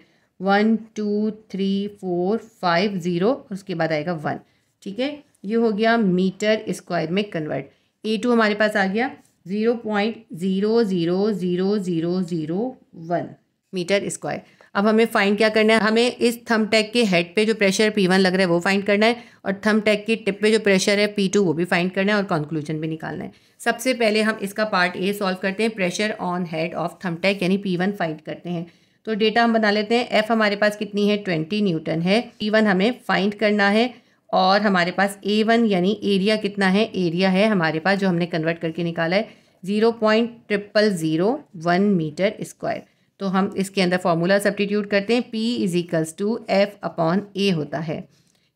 one two three four five zero उसके बाद आएगा वन ठीक है ये हो गया मीटर स्क्वायर में कन्वर्ट ए टू हमारे पास आ गया zero point zero zero zero zero zero one metre square अब हमें फाइंड क्या करना है हमें इस थम टैग के हेड पे जो प्रेशर पी वन लग रहा है वो फाइंड करना है और थम टैग की टिप पे जो प्रेशर है पी टू वो भी फाइंड करना है और कंक्लूजन भी निकालना है सबसे पहले हम इसका पार्ट ए सॉल्व करते हैं pressure on head of thumbtack यानी पी वन फाइंड करते हैं तो डेटा हम बना लेते हैं एफ हमारे पास कितनी है ट्वेंटी न्यूटन है पी वन हमें फाइंड करना है और हमारे पास ए वन यानी एरिया कितना है एरिया है हमारे पास जो हमने कन्वर्ट करके निकाला है zero point triple zero one metre square तो हम इसके अंदर फार्मूला सब्टीट्यूट करते हैं P equals to F upon A होता है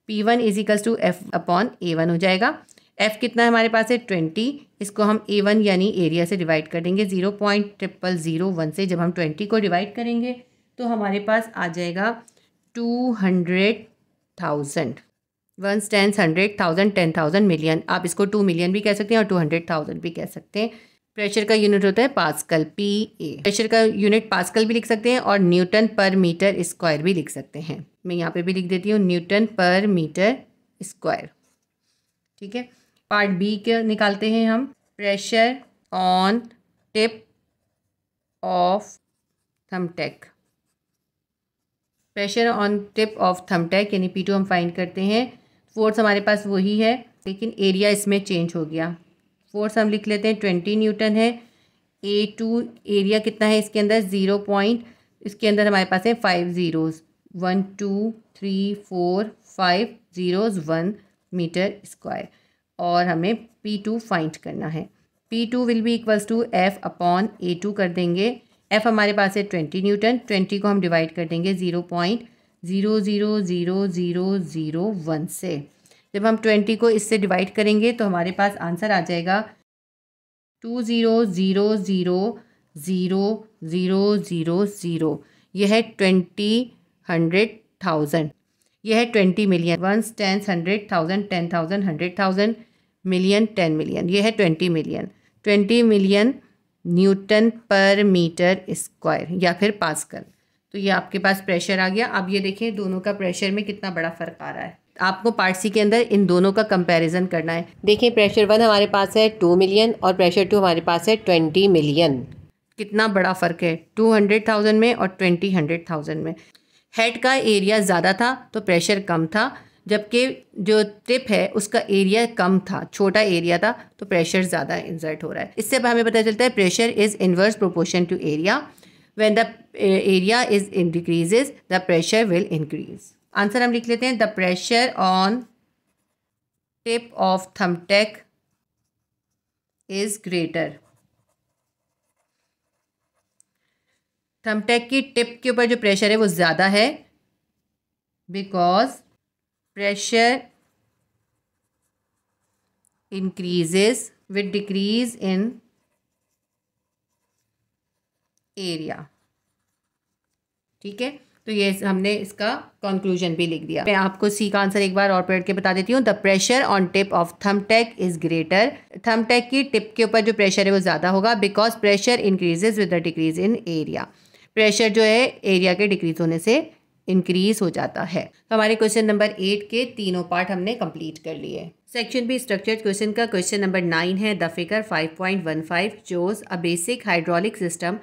P one equals to F upon A one हो जाएगा एफ़ कितना हमारे पास है ट्वेंटी इसको हम ए वन यानी एरिया से डिवाइड कर देंगे zero point triple zero one से जब हम ट्वेंटी को डिवाइड करेंगे तो हमारे पास आ जाएगा two hundred thousand one tens hundred thousand ten thousand million आप इसको टू मिलियन भी कह सकते हैं और टू हंड्रेड थाउजेंड भी कह सकते हैं प्रेशर का यूनिट होता है पास्कल पी ए प्रेशर का यूनिट पास्कल भी लिख सकते हैं और न्यूटन पर मीटर स्क्वायर भी लिख सकते हैं मैं यहाँ पे भी लिख देती हूँ न्यूटन पर मीटर स्क्वायर ठीक है पार्ट बी के निकालते हैं हम pressure on tip of thumbtack pressure on tip of thumbtack यानी पी टू हम फाइंड करते हैं फोर्स हमारे पास वही है लेकिन एरिया इसमें चेंज हो गया फोर्स हम लिख लेते हैं ट्वेंटी न्यूटन है ए टू एरिया कितना है इसके अंदर ज़ीरो पॉइंट इसके अंदर हमारे पास है five zeros one two three four five zeros one metre square और हमें पी टू फाइंड करना है P two will be equals to F upon A two कर देंगे एफ हमारे पास है ट्वेंटी न्यूटन ट्वेंटी को हम डिवाइड कर देंगे zero point zero zero zero zero zero one से जब हम ट्वेंटी को इससे डिवाइड करेंगे तो हमारे पास आंसर आ जाएगा two zero zero zero zero zero zero zero यह है ट्वेंटी हंड्रेड थाउजेंड यह है twenty million one tens hundred thousand ten thousand hundred thousand million ten million यह है twenty million twenty million newton per metre square या फिर pascal तो ये आपके पास प्रेशर आ गया अब ये देखें दोनों का प्रेशर में कितना बड़ा फ़र्क आ रहा है आपको पार्ट सी के अंदर इन दोनों का कंपैरिजन करना है देखें प्रेशर वन हमारे पास है टू मिलियन और प्रेशर टू हमारे पास है ट्वेंटी मिलियन कितना बड़ा फ़र्क है टू हंड्रेड थाउजेंड में और ट्वेंटी हंड्रेड थाउजेंड में हेड का एरिया ज़्यादा था तो प्रेशर कम था जबकि जो टिप है उसका एरिया कम था छोटा एरिया था तो प्रेशर ज़्यादा इन्जर्ट हो रहा है इससे हमें पता चलता है pressure is inverse proportion to area when the area is decreases the pressure will increase answer हम लिख लेते हैं the pressure on tip of thumbtack is greater thumbtack की टिप के ऊपर जो प्रेशर है वो ज़्यादा है because pressure increases with decrease in area ठीक है तो ये हमने इसका कंक्लूजन भी लिख दिया मैं आपको सी का आंसर एक बार और पढ़ के बता देती हूँ the pressure on tip of thumbtack is greater थम टैक की टिप के ऊपर जो प्रेशर है वो ज़्यादा होगा because pressure increases with the decrease in area pressure जो है एरिया के डिक्रीज होने से इंक्रीज हो जाता है तो हमारे क्वेश्चन नंबर एट के तीनों पार्ट हमने कंप्लीट कर लिए सेक्शन बी स्ट्रक्चर्ड क्वेश्चन का क्वेश्चन नंबर नाइन है the figure five point one five choose a basic hydraulic system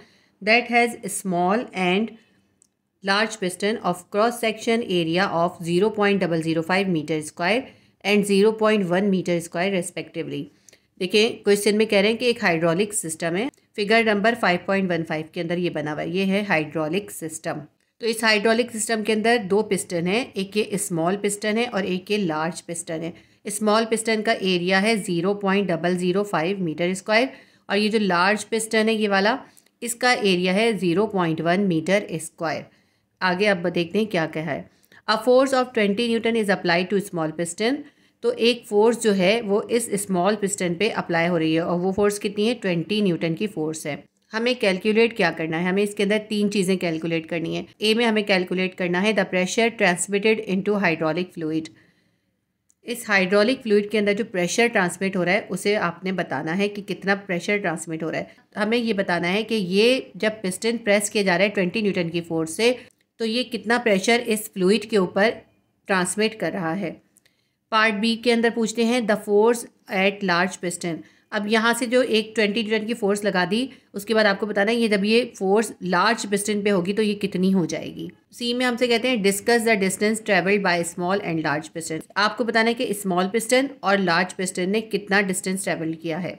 that has small and large piston of cross section area of 0.005 metre square and 0.1 metre square respectively देखिए question में कह रहे हैं कि एक hydraulic system है figure number 5.15 के अंदर ये बना हुआ है ये है हाइड्रोलिक सिस्टम तो इस हाइड्रोलिक सिस्टम के अंदर दो पिस्टन है एक ये स्मॉल पिस्टन है और एक ये लार्ज पिस्टन है स्मॉल पिस्टन का एरिया है zero point double zero five metre square और ये जो लार्ज पिस्टन है ये वाला इसका एरिया है zero point one metre square आगे अब देखते हैं क्या कहा है a force of twenty newton is apply to small piston तो एक फ़ोर्स जो है वो इस स्मॉल पिस्टन पे अप्लाई हो रही है और वो फोर्स कितनी है ट्वेंटी न्यूटन की फोर्स है हमें कैलकुलेट क्या करना है हमें इसके अंदर तीन चीज़ें कैलकुलेट करनी है ए में हमें कैलकुलेट करना है the pressure transmitted into hydraulic fluid इस हाइड्रोलिक फ्लूड के अंदर जो प्रेशर ट्रांसमिट हो रहा है उसे आपने बताना है कि कितना प्रेशर ट्रांसमिट हो रहा है हमें ये बताना है कि ये जब पिस्टन प्रेस किया जा रहा है ट्वेंटी न्यूटन की फोर्स से तो ये कितना प्रेशर इस फ्लूड के ऊपर ट्रांसमिट कर रहा है पार्ट बी के अंदर पूछते हैं the force at large piston अब यहाँ से जो एक ट्वेंटी न्यूटन की फोर्स लगा दी उसके बाद आपको बताना है ये जब ये फोर्स लार्ज पिस्टन पे होगी तो ये कितनी हो जाएगी सी में हमसे कहते हैं discuss the distance travelled by small and large piston आपको बताना है कि स्मॉल पिस्टन और लार्ज पिस्टन ने कितना डिस्टेंस ट्रेवल किया है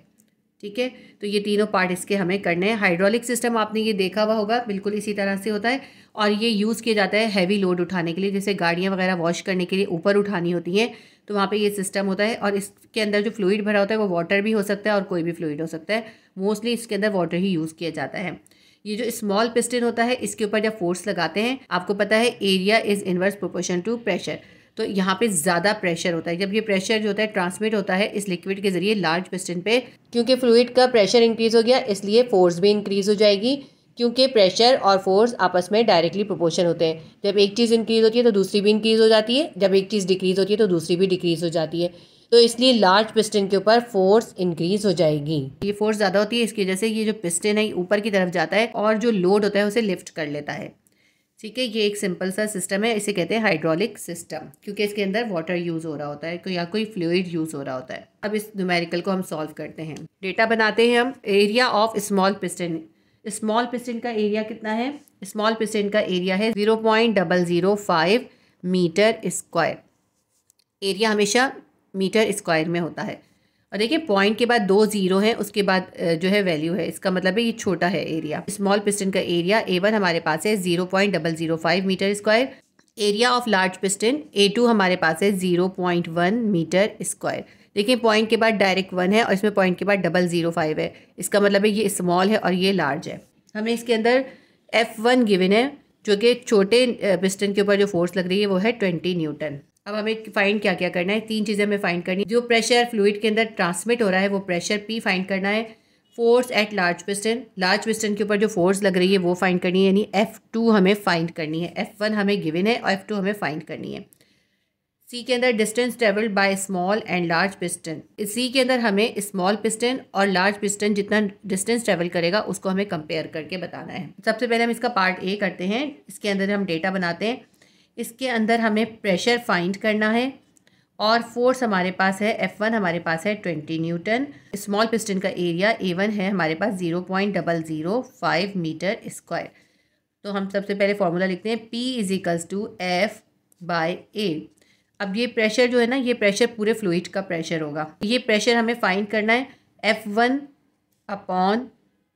ठीक है तो ये तीनों पार्ट इसके हमें करने हैं हाइड्रोलिक सिस्टम आपने ये देखा हुआ होगा बिल्कुल इसी तरह से होता है और ये यूज़ किया जाता है हैवी लोड उठाने के लिए जैसे गाड़ियाँ वगैरह वॉश करने के लिए ऊपर उठानी होती हैं तो वहाँ पे ये सिस्टम होता है और इसके अंदर जो फ्लूड भरा होता है वो वाटर भी हो सकता है और कोई भी फ्लूड हो सकता है मोस्टली इसके अंदर वाटर ही यूज़ किया जाता है ये जो स्मॉल पिस्टन होता है इसके ऊपर जब फोर्स लगाते हैं आपको पता है area is inverse proportion to pressure तो यहाँ पे ज़्यादा प्रेशर होता है जब ये प्रेशर जो होता है ट्रांसमिट होता है इस लिक्विड के ज़रिए लार्ज पिस्टन पे क्योंकि फ्लूड का प्रेशर इंक्रीज़ हो गया इसलिए फोर्स भी इंक्रीज़ हो जाएगी क्योंकि प्रेशर और फोर्स आपस में डायरेक्टली प्रोपोर्शन होते हैं जब एक चीज़ इंक्रीज़ होती है तो दूसरी भी इंक्रीज़ हो जाती है जब एक चीज़ डिक्रीज़ होती है तो दूसरी भी डिक्रीज़ हो जाती है तो इसलिए लार्ज पिस्टन के ऊपर फोर्स इंक्रीज हो जाएगी ये फोर्स ज़्यादा होती है इसकी वजह से ये जो पिस्टन है ऊपर की तरफ जाता है और जो लोड होता है उसे लिफ्ट कर लेता है ठीक है ये एक सिंपल सा सिस्टम है इसे कहते हैं हाइड्रोलिक सिस्टम क्योंकि इसके अंदर वाटर यूज़ हो रहा होता है या कोई फ्लूड यूज़ हो रहा होता है अब इस न्यूमेरिकल को हम सॉल्व करते हैं डेटा बनाते हैं हम area of small piston small piston का एरिया कितना है स्मॉल पिस्टन का एरिया है zero point double zero five metre square area हमेशा मीटर स्क्वायर में होता है और देखिए पॉइंट के बाद दो ज़ीरो हैं उसके बाद जो है वैल्यू है इसका मतलब है ये छोटा है एरिया स्मॉल पिस्टन का एरिया ए वन हमारे पास है zero point double zero five metre square area of large piston A two हमारे पास है zero point one metre square देखिए पॉइंट के बाद डायरेक्ट वन है और इसमें पॉइंट के बाद डबल ज़ीरो फाइव है इसका मतलब है ये स्मॉल है और ये लार्ज है हमें इसके अंदर एफ़ वन गिविन है जो कि छोटे पिस्टन के ऊपर जो फोर्स लग रही है वो है ट्वेंटी न्यूटन अब हमें फाइंड क्या क्या करना है तीन चीज़ें हमें फाइंड करनी है जो प्रेशर फ्लूड के अंदर ट्रांसमिट हो रहा है वो प्रेशर पी फाइंड करना है force at large piston large piston के ऊपर जो फोर्स लग रही है वो फाइंड करनी है यानी एफ़ टू हमें फाइंड करनी है एफ़ वन हमें गिविन है और एफ़ टू हमें फाइंड करनी है सी के अंदर distance travelled by small and large piston C के अंदर हमें स्मॉल पिस्टन और लार्ज पिस्टन जितना डिस्टेंस ट्रेवल करेगा उसको हमें कंपेयर करके बताना है सबसे पहले हम इसका पार्ट ए करते हैं इसके अंदर हम डेटा बनाते हैं इसके अंदर हमें प्रेशर फाइंड करना है और फोर्स हमारे पास है एफ़ वन हमारे पास है ट्वेंटी न्यूटन स्मॉल पिस्टन का एरिया ए वन है हमारे पास zero point double zero five metre square तो हम सबसे पहले फार्मूला लिखते हैं P is equals to F by A अब ये प्रेशर जो है ना ये प्रेशर पूरे फ्लूड का प्रेशर होगा ये प्रेशर हमें फाइंड करना है F one upon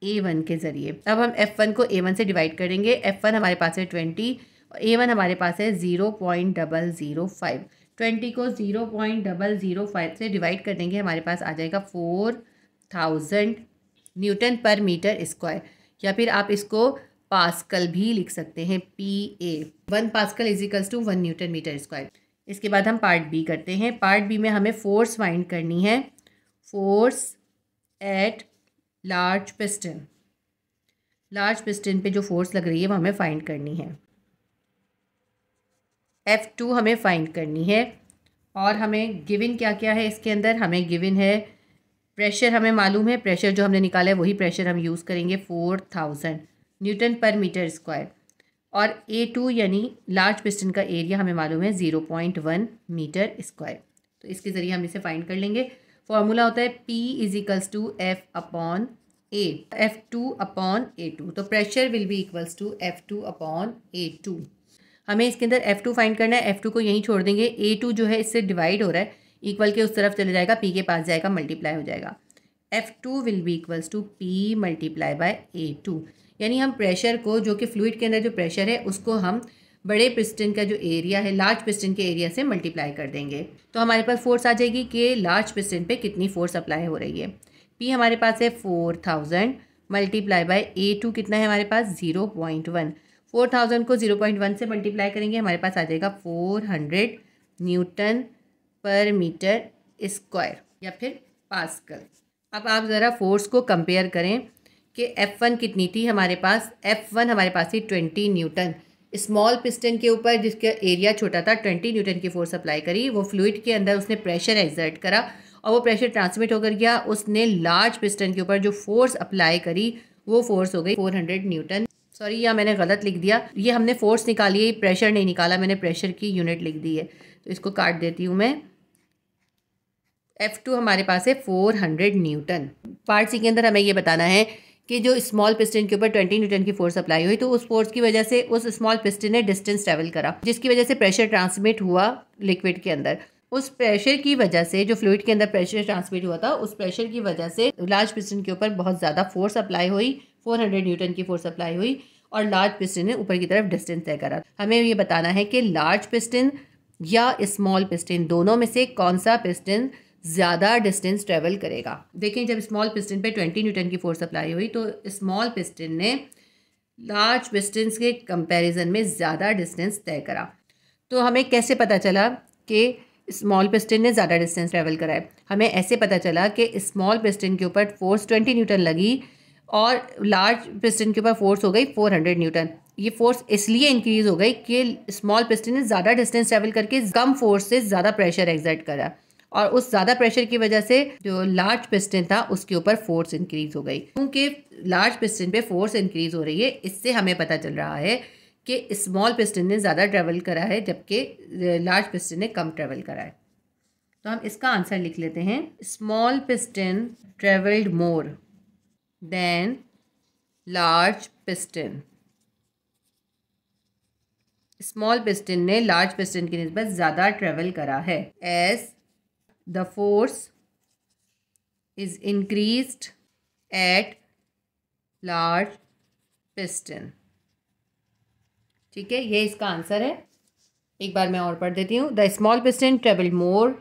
A one के ज़रिए अब हम एफ़ वन को ए वन से डिवाइड करेंगे एफ़ वन हमारे पास है ट्वेंटी और ए वन हमारे पास है zero point double zero five twenty को zero point double zero five से डिवाइड कर देंगे हमारे पास आ जाएगा four thousand newton per metre square या फिर आप इसको पास्कल भी लिख सकते हैं P A one pascal equals to one newton metre square इसके बाद हम पार्ट बी करते हैं पार्ट बी में हमें फोर्स फाइंड करनी है force at large piston large piston पे जो फोर्स लग रही है वो हमें फाइंड करनी है एफ़ टू हमें फाइंड करनी है और हमें गिविन क्या क्या है इसके अंदर हमें गिविन है प्रेशर हमें मालूम है प्रेशर जो हमने निकाला है वही प्रेशर हम यूज़ करेंगे four thousand newton per metre square और ए टू यानी लार्ज पिस्टन का एरिया हमें मालूम है zero point one metre square तो इसके ज़रिए हम इसे फाइंड कर लेंगे फॉर्मूला होता है P is equals to F upon A F two upon A two तो pressure will be equals to F two upon A two हमें इसके अंदर एफ़ टू फाइंड करना है एफ़ टू को यहीं छोड़ देंगे ए टू जो है इससे डिवाइड हो रहा है इक्वल के उस तरफ चले जाएगा पी के पास जाएगा मल्टीप्लाई हो जाएगा F two will be equals to P multiply by A two यानी हम प्रेशर को जो कि फ्लूड के अंदर जो प्रेशर है उसको हम बड़े पिस्टन का जो एरिया है लार्ज पिस्टन के एरिया से मल्टीप्लाई कर देंगे तो हमारे पास फोर्स आ जाएगी कि लार्ज पिस्टन पे कितनी फोर्स अप्लाई हो रही है पी हमारे पास है four thousand multiply by A two कितना है हमारे पास zero point one four thousand को ज़ीरो पॉइंट वन से मल्टीप्लाई करेंगे हमारे पास आ जाएगा four hundred newton per metre square या फिर पास्कल अब आप ज़रा फोर्स को कंपेयर करें कि एफ़ वन कितनी थी हमारे पास एफ़ वन हमारे पास थी ट्वेंटी न्यूटन स्मॉल पिस्टन के ऊपर जिसका एरिया छोटा था ट्वेंटी न्यूटन की फोर्स अप्लाई करी वो फ्लूड के अंदर उसने प्रेशर एग्जर्ट करा और वो प्रेशर ट्रांसमिट होकर गया उसने लार्ज पिस्टन के ऊपर जो फोर्स अप्लाई करी वो फोर्स हो गई फोर हंड्रेड न्यूटन सॉरी यह मैंने गलत लिख दिया ये हमने फोर्स निकाली है प्रेशर नहीं निकाला मैंने प्रेशर की यूनिट लिख दी है तो इसको काट देती हूँ मैं एफ़ टू हमारे पास है four hundred newton part C के अंदर हमें ये बताना है कि जो स्मॉल पिस्टन के ऊपर ट्वेंटी न्यूटन की फोर्स अप्लाई हुई तो उस फोर्स की वजह से उस स्मॉल पिस्टन ने डिस्टेंस ट्रेवल करा जिसकी वजह से प्रेशर ट्रांसमिट हुआ लिक्विड के अंदर उस प्रेशर की वजह से जो फ्लूड के अंदर प्रेशर ट्रांसमिट हुआ था उस प्रेशर की वजह से लार्ज पिस्टन के ऊपर बहुत ज़्यादा फोर्स अप्लाई हुई 400 न्यूटन की फोर्स अप्लाई हुई और लार्ज पिस्टन ने ऊपर की तरफ डिस्टेंस तय करा हमें ये बताना है कि लार्ज पिस्टन या स्मॉल पिस्टन दोनों में से कौन सा पिस्टन ज़्यादा डिस्टेंस ट्रेवल करेगा देखें जब स्मॉल पिस्टन पे ट्वेंटी न्यूटन की फोर्स अप्लाई हुई तो स्मॉल पिस्टन ने लार्ज पिस्टन्स के कंपैरिजन में ज़्यादा डिस्टेंस तय करा तो हमें कैसे पता चला कि स्मॉल पिस्टन ने ज़्यादा डिस्टेंस ट्रेवल करा है हमें ऐसे पता चला कि स्मॉल पिस्टन के ऊपर फोर्स ट्वेंटी न्यूटन लगी और लार्ज पिस्टन के ऊपर फोर्स हो गई फोर हंड्रेड न्यूटन ये फोर्स इसलिए इंक्रीज़ हो गई कि स्मॉल पिस्टन ने ज़्यादा डिस्टेंस ट्रेवल करके कम फोर्स से ज़्यादा प्रेशर एग्जर्ट करा और उस ज़्यादा प्रेशर की वजह से जो लार्ज पिस्टन था उसके ऊपर फोर्स इंक्रीज हो गई क्योंकि लार्ज पिस्टन पे फोर्स इंक्रीज हो रही है इससे हमें पता चल रहा है कि स्मॉल पिस्टन ने ज़्यादा ट्रैवल करा है जबकि लार्ज पिस्टन ने कम ट्रैवल करा है तो हम इसका आंसर लिख लेते हैं small piston travelled more than large piston small piston ने लार्ज पिस्टन की नस्बत ज़्यादा ट्रेवल करा है as the force is increased at large piston ठीक है ये इसका आंसर है एक बार मैं और पढ़ देती हूँ the small piston travel more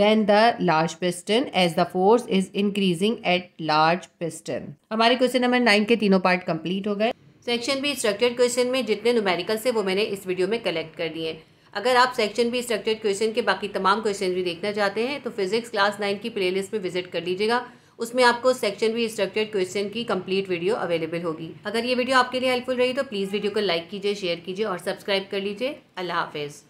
than the large piston as the force is increasing at large piston हमारे क्वेश्चन नंबर नाइन के तीनों पार्ट कंप्लीट हो गए सेक्शन बी स्ट्रक्चर्ड क्वेश्चन में जितने न्यूमेरिकल है वो मैंने इस वीडियो में कलेक्ट कर दिए अगर आप सेक्शन बी स्ट्रक्चर्ड क्वेश्चन के बाकी तमाम क्वेश्चन भी देखना चाहते हैं तो फिजिक्स क्लास नाइन की प्लेलिस्ट में विजिट कर लीजिएगा उसमें आपको सेक्शन बी स्ट्रक्चर्ड क्वेश्चन की कंप्लीट वीडियो अवेलेबल होगी अगर ये वीडियो आपके लिए हेल्पफुल रही तो प्लीज़ वीडियो को लाइक कीजिए शेयर कीजिए और सब्सक्राइब कर लीजिए अल्लाह हाफिज़